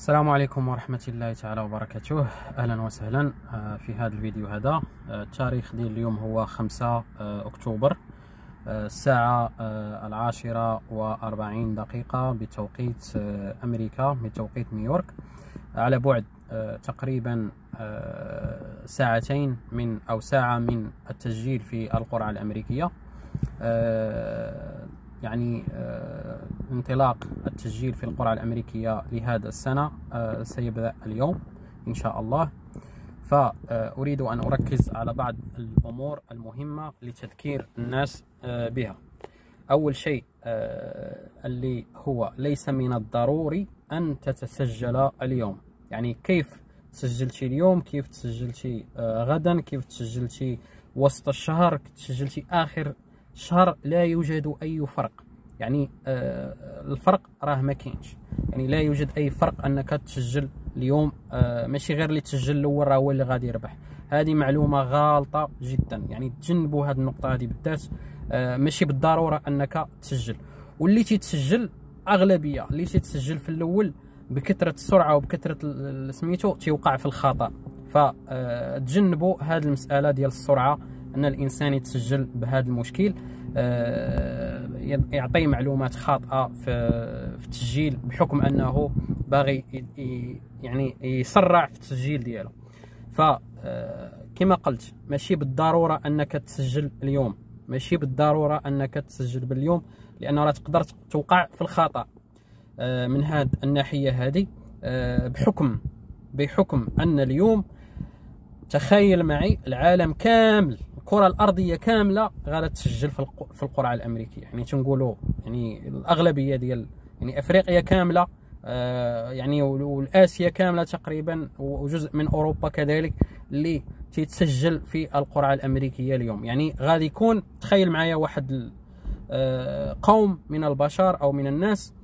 السلام عليكم ورحمة الله تعالى وبركاته أهلا وسهلا آه، في هذا الفيديو هذا آه، التاريخ ديال اليوم هو 5 آه، أكتوبر الساعة العاشرة وأربعين دقيقة بتوقيت أمريكا بتوقيت نيويورك على بعد تقريبا ساعتين من أو ساعة من التسجيل في القرعة الأمريكية يعني آه، انطلاق التسجيل في القرعة الأمريكية لهذا السنة آه، سيبدأ اليوم إن شاء الله فأريد آه، أن أركز على بعض الأمور المهمة لتذكير الناس بها أول شيء اللي هو ليس من الضروري أن تتسجل اليوم يعني كيف تسجلتي اليوم كيف تسجلتي غدا كيف تسجلتي وسط الشهر تسجلتي آخر شهر لا يوجد اي فرق يعني آه الفرق راه ما كاينش يعني لا يوجد اي فرق انك تسجل اليوم آه ماشي غير اللي تسجل الاول راه هو اللي غادي يربح هذه معلومه غالطه جدا يعني تجنبوا هذه النقطه هذه بالذات آه ماشي بالضروره انك تسجل واللي تيتسجل اغلبيه اللي تيتسجل في الاول بكثره السرعه وبكثره سميتو تيوقع في الخطا فتجنبوا آه، هذه المساله ديال السرعه ان الانسان يتسجل بهذا المشكل آه، يعطي معلومات خاطئه في التسجيل بحكم انه باغي يعني يسرع في التسجيل ديالو ف آه، كما قلت ماشي بالضروره انك تسجل اليوم ماشي بالضروره انك تسجل باليوم لان راه تقدر توقع في الخطا آه، من هذه الناحيه هذه بحكم بحكم ان اليوم تخيل معي العالم كامل الكره الارضيه كامله تسجل في القرعه الامريكيه يعني تنقولوا يعني الاغلبيه ديال يعني افريقيا كامله آه، يعني والاسيا كامله تقريبا وجزء من اوروبا كذلك اللي تيتسجل في القرعه الامريكيه اليوم يعني غادي يكون تخيل معايا واحد آه، قوم من البشر او من الناس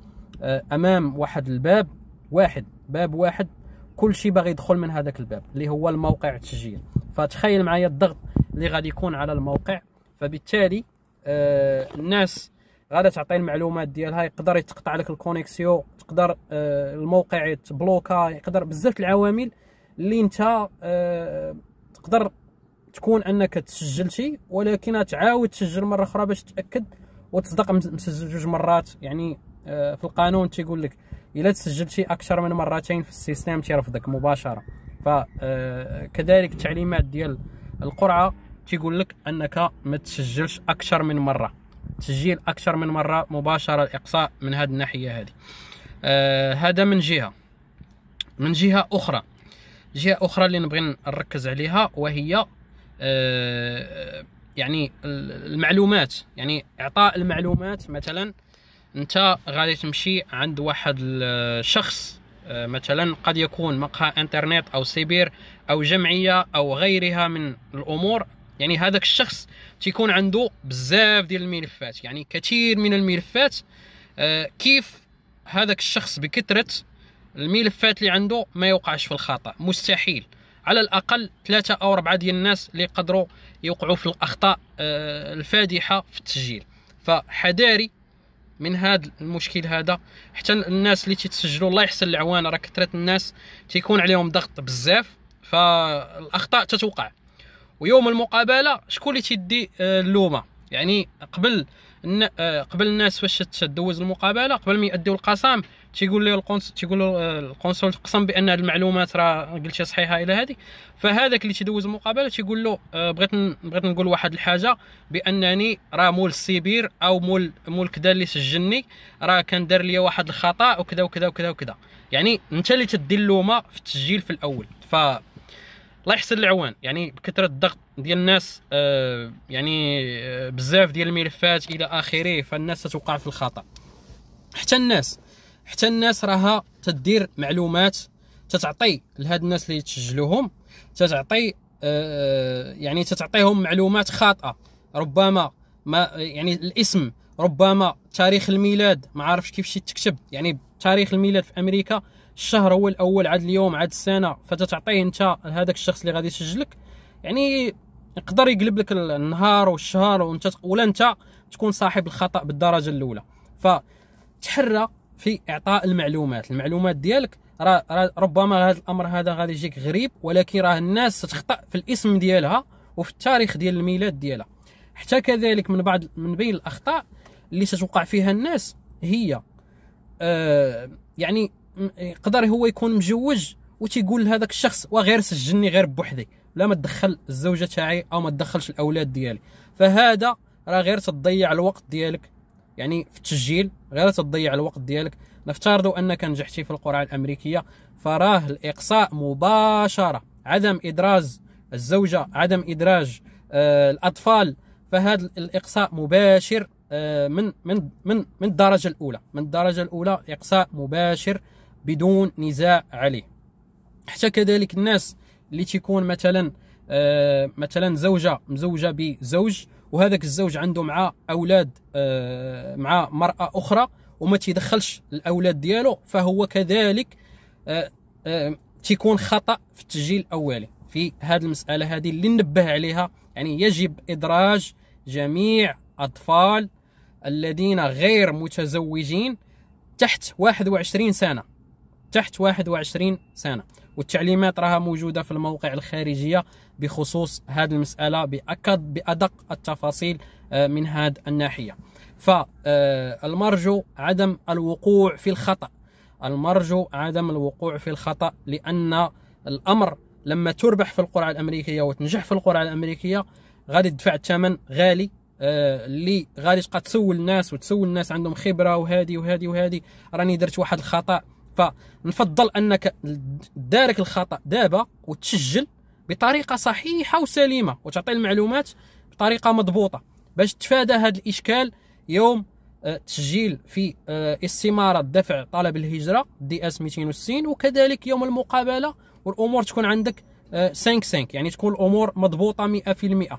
آه، امام واحد الباب واحد باب واحد كل شيء باغي يدخل من هذاك الباب اللي هو الموقع التسجيل فتخيل معايا الضغط اللي غادي يكون على الموقع فبالتالي آه، الناس غادي تعطي المعلومات ديالها يقدر يتقطع لك الكونيكسيو تقدر آه، الموقع يتبلوكا يقدر بزاف العوامل اللي انت آه، تقدر تكون انك تسجلتي ولكن تعاود تسجل مره اخرى باش تاكد وتصدق مسجل جوج مرات يعني في القانون تيقول لك الا تسجلتي اكثر من مرتين في السيستم تيرفضك مباشره فكذلك التعليمات ديال القرعه تيقول لك انك ما تسجلش اكثر من مره تسجيل اكثر من مره مباشره الاقصاء من هذه الناحيه هذه آه هذا من جهه من جهه اخرى جهه اخرى اللي نبغي نركز عليها وهي آه يعني المعلومات يعني اعطاء المعلومات مثلا انت غادي تمشي عند واحد الشخص آه، مثلا قد يكون مقهى انترنت او سيبير او جمعيه او غيرها من الامور يعني هذاك الشخص تيكون عنده بزاف ديال الملفات يعني كثير من الملفات آه كيف هذاك الشخص بكثره الملفات اللي عنده ما يوقعش في الخطا مستحيل على الاقل ثلاثة او اربعة ديال الناس اللي يقدروا يوقعوا في الاخطاء آه الفادحه في التسجيل فحذاري من هذا المشكل هذا حتى الناس اللي تيتسجلوا الله يحسن العوان راه كثره الناس تيكون عليهم ضغط بزاف فالاخطاء تتوقع ويوم المقابله شكون اللي تيدي آه، اللومه يعني قبل آه، قبل الناس فاش تدوز المقابله قبل ما يؤديوا القسم تيقول له القنصل تيقول له آه، القنصل قسم بان هذه المعلومات راه قلتها صحيحه الى هذه فهذاك اللي تيدوز المقابله تيقول له بغيت بغيت نقول واحد الحاجه بانني راه مول السيبير او مول مول كذا اللي سجلني راه كان دار لي واحد الخطا وكذا وكذا وكذا وكذا يعني انت اللي تدي اللومه في التسجيل في الاول ف الله يحسن العوان يعني بكثره الضغط ديال الناس آه، يعني آه، بزاف ديال الملفات الى اخره فالناس تتوقع في الخطا حتى الناس حتى الناس راها تدير معلومات تتعطي لهاد الناس اللي تسجلوهم تتعطي آه، يعني تتعطيهم معلومات خاطئه ربما ما يعني الاسم ربما تاريخ الميلاد ما عارفش كيفاش يتكتب يعني تاريخ الميلاد في امريكا الشهر هو الاول عاد اليوم عاد السنه فتتعطيه انت لهذاك الشخص اللي غادي يسجلك يعني يقدر يقلب لك النهار والشهر وانت ولا انت تكون صاحب الخطا بالدرجه الاولى فتحرى في اعطاء المعلومات المعلومات ديالك راه ربما هذا الامر هذا غادي يجيك غريب ولكن راه الناس تخطا في الاسم ديالها وفي التاريخ ديال الميلاد ديالها حتى كذلك من بعض من بين الاخطاء اللي تتوقع فيها الناس هي آه يعني يقدر هو يكون مجوج وتيقول لهذاك الشخص وغير سجلني غير بوحدي لا ما تدخل الزوجه تاعي او ما تدخلش الاولاد ديالي فهذا راه غير تضيع الوقت ديالك يعني في التسجيل غير تضيع الوقت ديالك نفترضوا انك نجحتي في القرعه الامريكيه فراه الاقصاء مباشره عدم ادراج الزوجه عدم ادراج آه، الاطفال فهذا الاقصاء مباشر آه، من من من من الدرجه الاولى من الدرجه الاولى اقصاء مباشر بدون نزاع عليه حتى كذلك الناس اللي تيكون مثلا آه مثلا زوجه مزوجه بزوج وهذاك الزوج عنده مع اولاد آه مع مراه اخرى وما تيدخلش الاولاد ديالو فهو كذلك آه آه تيكون خطا في التسجيل الاولي في هذه المساله هذه اللي نبه عليها يعني يجب ادراج جميع اطفال الذين غير متزوجين تحت 21 سنه تحت 21 سنة والتعليمات راها موجودة في الموقع الخارجية بخصوص هذه المسألة بأكد بأدق التفاصيل آه، من هذه الناحية فالمرجو آه، عدم الوقوع في الخطأ المرجو عدم الوقوع في الخطأ لأن الأمر لما تربح في القرعة الأمريكية وتنجح في القرعة الأمريكية غادي تدفع الثمن غالي اللي آه غادي تبقى تسول الناس وتسول الناس عندهم خبره وهذه وهذه وهذه راني درت واحد الخطا فنفضل انك دارك الخطا دابا وتسجل بطريقه صحيحه وسليمه وتعطي المعلومات بطريقه مضبوطه باش تفادى هذا الاشكال يوم آه، تسجيل في آه، استماره دفع طلب الهجره دي اس 260 وكذلك يوم المقابله والامور تكون عندك 5 آه، 5 يعني تكون الامور مضبوطه 100%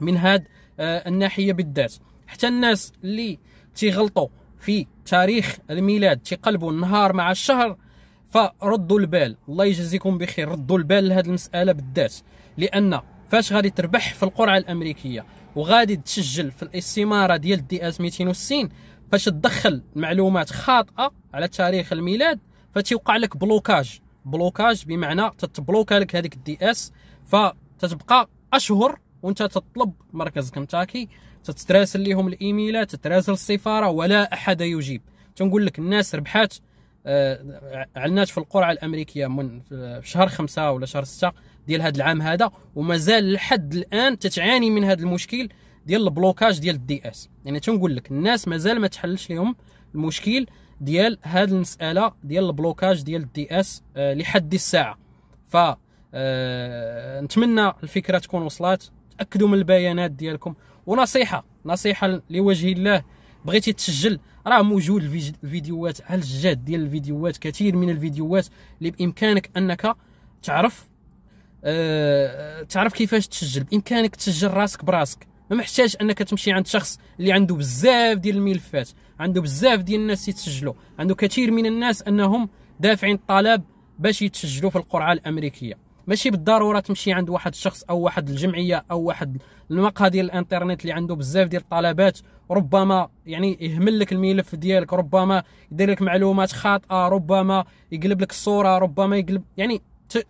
من هذه الناحيه بالذات حتى الناس اللي تيغلطوا في تاريخ الميلاد تيقلبوا النهار مع الشهر فردوا البال الله يجزيكم بخير ردوا البال لهذه المساله بالذات لان فاش غادي تربح في القرعه الامريكيه وغادي تسجل في الاستماره ديال الدي اس 260 فاش تدخل معلومات خاطئه على تاريخ الميلاد فتيوقع لك بلوكاج بلوكاج بمعنى تتبلوكا لك هذيك الدي اس فتتبقى اشهر وانت تطلب مركز كنتاكي تتراسل لهم الايميلات تتراسل السفاره ولا احد يجيب تنقول لك الناس ربحات آه في القرعه الامريكيه من في آه، شهر خمسة ولا شهر ستة ديال هذا العام هذا ومازال لحد الان تتعاني من هذا المشكل ديال البلوكاج ديال الدي اس يعني تنقول لك الناس مازال ما تحلش لهم المشكل ديال هذه المساله ديال البلوكاج ديال الدي اس آه لحد الساعه ف آه نتمنى الفكره تكون وصلت تاكدوا من البيانات ديالكم ونصيحه نصيحه لوجه الله بغيتي تسجل راه موجود الفيديوهات على الجاد ديال الفيديوهات كثير من الفيديوهات اللي بامكانك انك تعرف أه تعرف كيفاش تسجل بامكانك تسجل راسك براسك ما محتاج انك تمشي عند شخص اللي عنده بزاف ديال الملفات عنده بزاف ديال الناس يتسجلوا عنده كثير من الناس انهم دافعين الطلب باش يتسجلوا في القرعه الامريكيه ماشي بالضروره تمشي عند واحد الشخص او واحد الجمعيه او واحد المقهى ديال الانترنت اللي عنده بزاف ديال الطلبات ربما يعني يهمل لك الملف ديالك ربما يدير لك معلومات خاطئه ربما يقلب لك الصوره ربما يقلب يعني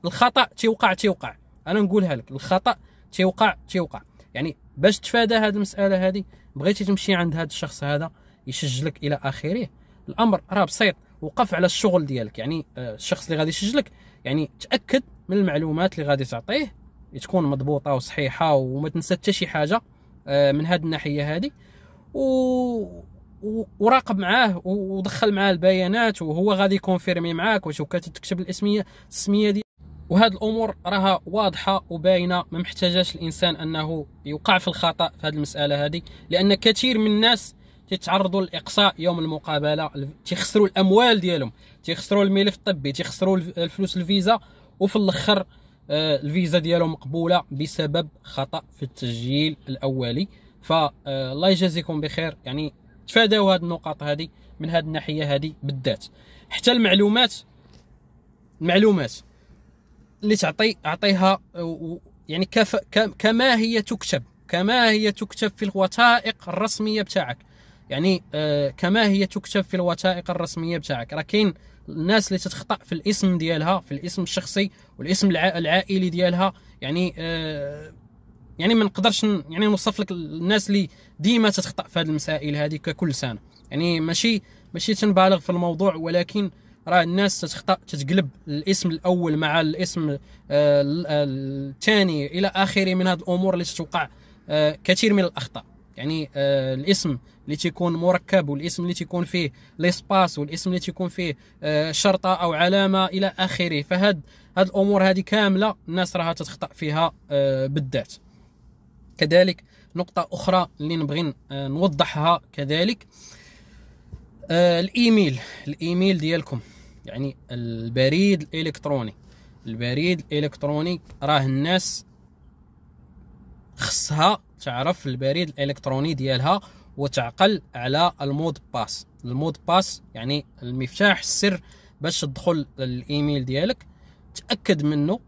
الخطا تيوقع تيوقع انا نقولها لك الخطا تيوقع تيوقع يعني باش تفادى هذه المساله هذه بغيتي تمشي عند هذا الشخص هذا يسجلك الى اخره الامر راه بسيط وقف على الشغل ديالك يعني آه، الشخص اللي غادي يسجلك يعني تاكد من المعلومات اللي غادي تعطيه تكون مضبوطه وصحيحه وما تنسى حتى شي حاجه آه، من هذه الناحيه هذه و وراقب معاه ودخل معاه البيانات وهو غادي يكونفيرمي معاك واش كتكتب الاسميه السميه دي وهاد الامور راها واضحه وباينه ما محتاجاش الانسان انه يوقع في الخطا في هذه المساله هذه لان كثير من الناس تيتعرضوا للاقصاء يوم المقابله تيخسروا الاموال ديالهم تيخسروا الملف الطبي تيخسروا الفلوس الفيزا وفي الاخر آه، الفيزا ديالو مقبوله بسبب خطا في التسجيل الاولي فالله آه، يجازيكم بخير يعني تفاداو هذه النقاط هذه من هذه الناحيه هذه بالذات حتى المعلومات المعلومات اللي تعطي اعطيها يعني كف كما هي تكتب كما هي تكتب في الوثائق الرسميه بتاعك يعني آه، كما هي تكتب في الوثائق الرسميه بتاعك راه كاين الناس اللي تتخطا في الاسم ديالها في الاسم الشخصي والاسم العائلي ديالها يعني آه، يعني ما نقدرش يعني نوصف لك الناس اللي ديما تتخطا في هذه المسائل هذه ككل سنه يعني ماشي ماشي تنبالغ في الموضوع ولكن راه الناس تتخطا تتقلب الاسم الاول مع الاسم آه، آه، الثاني الى اخره من هذه الامور اللي تتوقع كثير من الاخطاء يعني آه الاسم اللي تيكون مركب والاسم اللي تيكون فيه ليسباس والاسم اللي تيكون فيه آه شرطه او علامه الى اخره فهاد هاد الامور هذه كامله الناس راها تتخطا فيها آه بالذات كذلك نقطه اخرى اللي نبغي آه، نوضحها كذلك آه الايميل الايميل ديالكم يعني البريد الالكتروني البريد الالكتروني راه الناس خصها تعرف البريد الالكتروني ديالها وتعقل على المود باس المود باس يعني المفتاح السر باش تدخل الايميل ديالك تاكد منه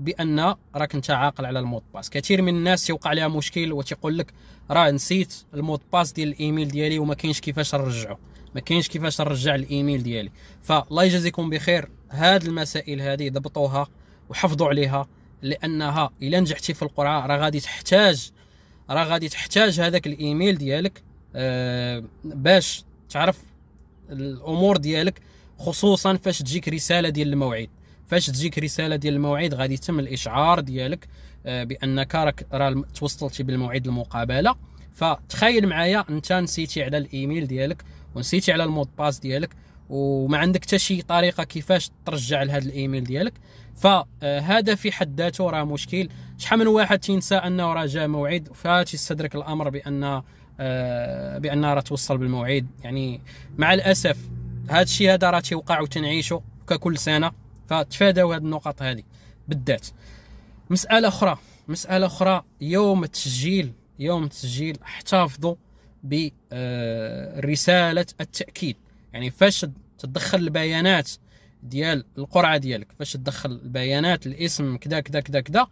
بان راك انت عاقل على المود باس كثير من الناس يوقع لها مشكل وتيقول لك راه نسيت المود باس ديال الايميل ديالي وما كاينش كيفاش نرجعه ما كاينش كيفاش نرجع الايميل ديالي فالله يجازيكم بخير هاد المسائل هذه ضبطوها وحفظوا عليها لانها الا نجحتي في القرعه راه غادي تحتاج راه غادي تحتاج هذاك الايميل ديالك آه باش تعرف الامور ديالك خصوصا فاش تجيك رساله ديال الموعد فاش تجيك رساله ديال الموعد غادي يتم الاشعار ديالك آه بانك راك راه توصلتي بالموعد المقابله فتخيل معايا انت نسيتي على الايميل ديالك ونسيتي على المود باس ديالك وما عندك حتى شي طريقه كيفاش ترجع لهذا الايميل ديالك فهذا في حد ذاته راه مشكل شحال من واحد تينسى انه راه جا موعد فتستدرك الامر بان آه، بان راه توصل بالموعد يعني مع الاسف هذا الشيء هذا راه تيوقع وتنعيشه ككل سنه فتفادوا هذه النقط هذه بالذات مساله اخرى مساله اخرى يوم التسجيل يوم التسجيل احتفظوا برساله آه، التاكيد يعني فاش تدخل البيانات ديال القرعه ديالك فاش تدخل البيانات الاسم كذا كذا كذا كذا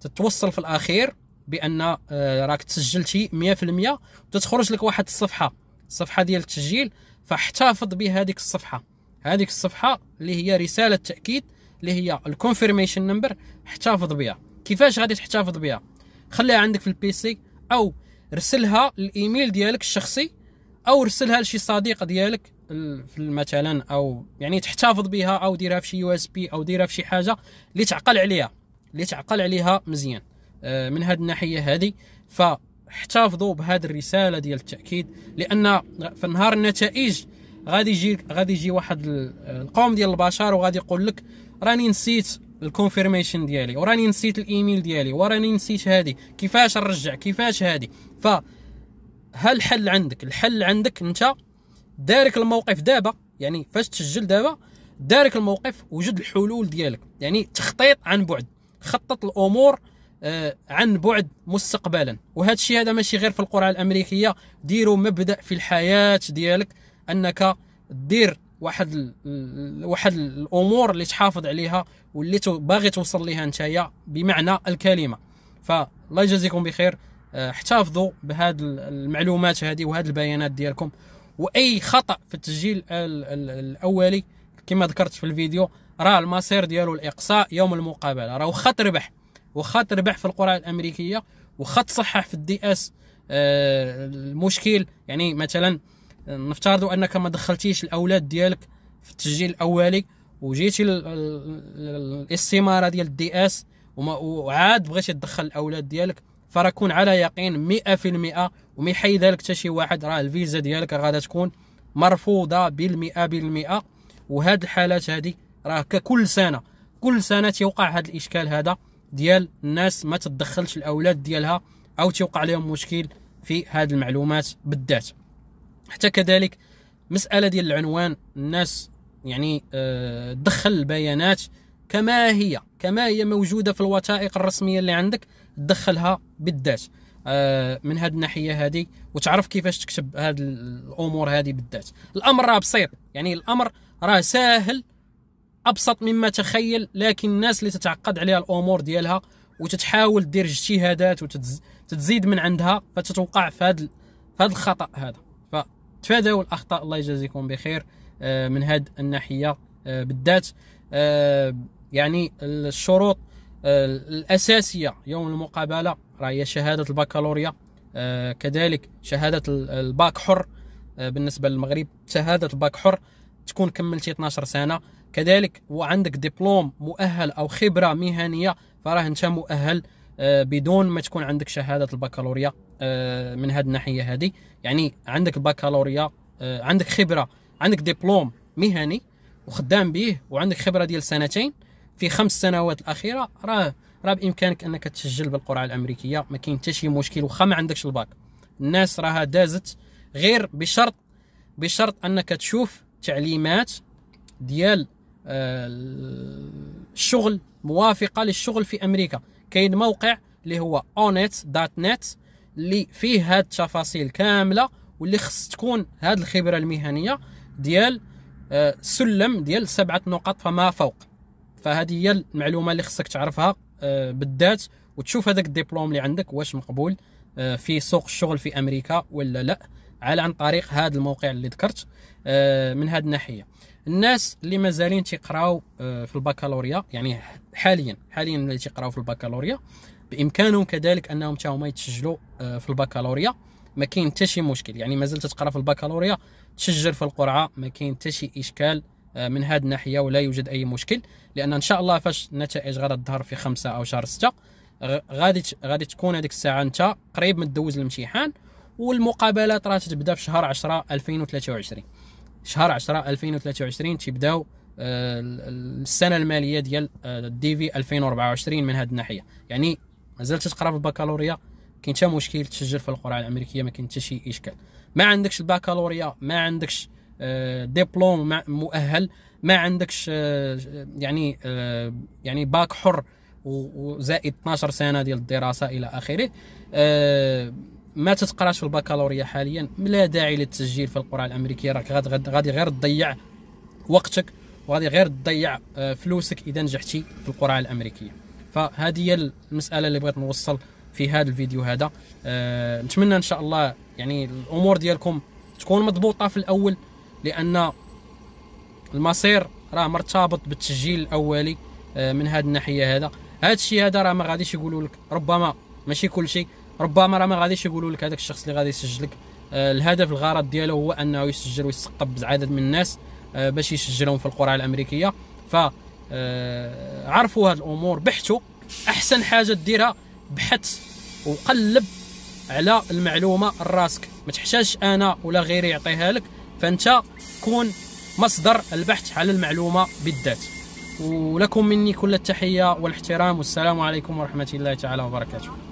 تتوصل في الاخير بان آه، راك تسجلتي 100% وتتخرج لك واحد الصفحه الصفحه ديال التسجيل فاحتفظ بهذيك الصفحه هذيك الصفحه اللي هي رساله تاكيد اللي هي الكونفيرميشن نمبر احتفظ بها كيفاش غادي تحتفظ بها خليها عندك في البيسي او رسلها الايميل ديالك الشخصي او رسلها لشي صديق ديالك في مثلا او يعني تحتفظ بها او ديرها في شي يو اس بي او ديرها في شي حاجه اللي تعقل عليها اللي تعقل عليها مزيان آه، من هذه الناحيه هذه فاحتفظوا بهذه الرساله ديال التاكيد لان في نهار النتائج غادي يجي غادي يجي واحد القوم ديال البشر وغادي يقول لك راني نسيت الكونفيرميشن ديالي وراني نسيت الايميل ديالي وراني نسيت هذه كيفاش نرجع كيفاش هذه ف هل الحل عندك الحل عندك انت دارك الموقف دابا يعني فاش تسجل دابا دارك الموقف وجد الحلول ديالك يعني تخطيط عن بعد خطط الامور آه، عن بعد مستقبلا وهذا الشيء هذا ماشي غير في القرعه الامريكيه ديروا مبدا في الحياه ديالك انك دير واحد الـ واحد الامور اللي تحافظ عليها واللي باغي توصل ليها نتايا بمعنى الكلمه فالله يجازيكم بخير آه، احتفظوا بهذه المعلومات هذه وهذه البيانات ديالكم واي خطا في التسجيل الاولي كما ذكرت في الفيديو راه المصير ديالو الاقصاء يوم المقابله راه واخا تربح واخا تربح في القرعه الامريكيه واخا تصحح في الدي اس آه، المشكل يعني مثلا نفترضوا انك ما دخلتيش الاولاد ديالك في التسجيل الاولي وجيتي الاستماره ديال الدي اس وعاد بغيتي تدخل الاولاد ديالك فراكون على يقين 100% ومن حي ذلك حتى شي واحد راه الفيزا ديالك غادا تكون مرفوضه بالمئة بالمئة وهاد الحالات هادي راه ككل سنه كل سنه تيوقع هاد الاشكال هذا ديال الناس ما تدخلش الاولاد ديالها او تيوقع لهم مشكل في هاد المعلومات بالذات حتى كذلك مساله ديال العنوان الناس يعني تدخل آه، البيانات كما هي كما هي موجوده في الوثائق الرسميه اللي عندك تدخلها بالذات آه، من هذه الناحيه هذه وتعرف كيفاش تكتب هذه الامور هذه بالذات الامر راه بسيط يعني الامر راه ساهل ابسط مما تخيل لكن الناس اللي تتعقد عليها الامور ديالها وتتحاول دير اجتهادات وتتزيد من عندها فتتوقع في هذا في هذا الخطا هذا فتفاداوا الاخطاء الله يجازيكم بخير آه، من هذه الناحيه آه، بالذات يعني الشروط آه، الاساسيه يوم المقابله راهي شهاده البكالوريا آه، كذلك شهاده الباك حر آه، بالنسبه للمغرب شهاده الباك حر تكون كملتي 12 سنه كذلك وعندك دبلوم مؤهل او خبره مهنيه فراه انت مؤهل بدون ما تكون عندك شهاده البكالوريا من هذه الناحيه هذه يعني عندك البكالوريا عندك خبره عندك دبلوم مهني وخدام به وعندك خبره ديال سنتين في خمس سنوات الاخيره راه راه بامكانك انك تسجل بالقرعه الامريكيه ما كاين حتى شي مشكل واخا ما عندكش الباك الناس راها دازت غير بشرط بشرط انك تشوف تعليمات ديال آه، الشغل موافقه للشغل في امريكا كاين موقع اللي هو اونيت نت اللي فيه هاد التفاصيل كامله واللي خص تكون هاد الخبره المهنيه ديال آه، سلم ديال سبعه نقط فما فوق فهذه هي المعلومه اللي خصك تعرفها آه، بالذات وتشوف هذاك الدبلوم اللي عندك واش مقبول آه، في سوق الشغل في امريكا ولا لا على عن طريق هذا الموقع اللي ذكرت آه، من هذه الناحيه الناس اللي مازالين تيقراو في البكالوريا يعني حاليا حاليا اللي تيقراو في البكالوريا بامكانهم كذلك انهم حتى هما يتسجلوا في البكالوريا ما كاين حتى شي مشكل يعني مازال تتقرا في البكالوريا تسجل في القرعه ما كاين حتى شي اشكال آه، من هذه الناحيه ولا يوجد اي مشكل لان ان شاء الله فاش النتائج غادي تظهر في خمسة او شهر ستة غادي غادي تكون هذيك الساعه انت قريب من تدوز الامتحان والمقابلات راه تبدا في شهر 10 2023 شهر 10 2023 تيبداو السنه الماليه ديال الدي في 2024 من هذه الناحيه يعني مازال تتقرا في البكالوريا كاين حتى مشكل تسجل في القرعه الامريكيه ما كاين حتى شي اشكال ما عندكش البكالوريا ما عندكش آه، ديبلوم مؤهل ما عندكش آه، يعني آه، يعني باك حر وزائد 12 سنه ديال الدراسه الى اخره ما تتقراش في البكالوريا حاليا لا داعي للتسجيل في القرعه الامريكيه راك غادي غير تضيع وقتك وغادي غير تضيع فلوسك اذا نجحتي في القرعه الامريكيه فهذه هي المساله اللي بغيت نوصل في هذا الفيديو هذا نتمنى ان شاء الله يعني الامور ديالكم تكون مضبوطه في الاول لان المصير راه مرتبط بالتسجيل الاولي آه، من هذه الناحيه هذا هذا الشيء هذا راه ما غاديش يقولوا لك ربما ماشي كل شيء ربما راه ما غاديش يقولوا لك هذاك الشخص اللي غادي يسجل لك آه، الهدف الغرض ديالو هو انه يسجل ويستقطب عدد من الناس آه، باش يسجلهم في القرعه الامريكيه ف عرفوا هاد الامور بحثوا احسن حاجه ديرها بحث وقلب على المعلومه راسك ما تحتاجش انا ولا غيري يعطيها لك فانت كون مصدر البحث على المعلومه بالذات ولكم مني كل التحيه والاحترام والسلام عليكم ورحمه الله تعالى وبركاته